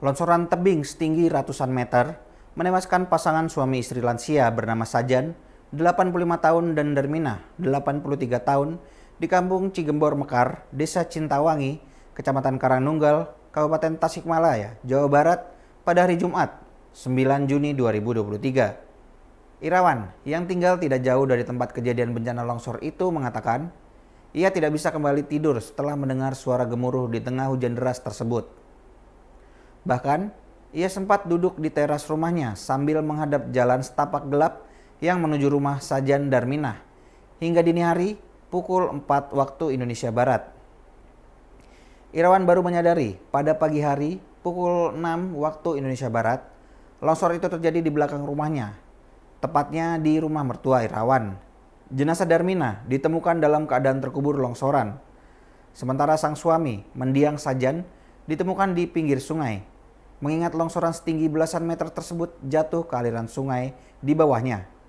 Lonsoran tebing setinggi ratusan meter menewaskan pasangan suami istri lansia bernama Sajan, 85 tahun dan Dermina, 83 tahun, di kampung Cigembor Mekar, Desa Cintawangi, Kecamatan Karangnunggal, Kabupaten Tasikmalaya, Jawa Barat pada hari Jumat, 9 Juni 2023. Irawan, yang tinggal tidak jauh dari tempat kejadian bencana longsor itu mengatakan, ia tidak bisa kembali tidur setelah mendengar suara gemuruh di tengah hujan deras tersebut. Bahkan, ia sempat duduk di teras rumahnya sambil menghadap jalan setapak gelap yang menuju rumah Sajan Darminah. Hingga dini hari, pukul 4 waktu Indonesia Barat. Irawan baru menyadari pada pagi hari pukul 6 waktu Indonesia Barat, longsor itu terjadi di belakang rumahnya, tepatnya di rumah mertua Irawan. Jenazah Darmina ditemukan dalam keadaan terkubur longsoran. Sementara sang suami, mendiang Sajan, ditemukan di pinggir sungai. Mengingat longsoran setinggi belasan meter tersebut jatuh ke aliran sungai di bawahnya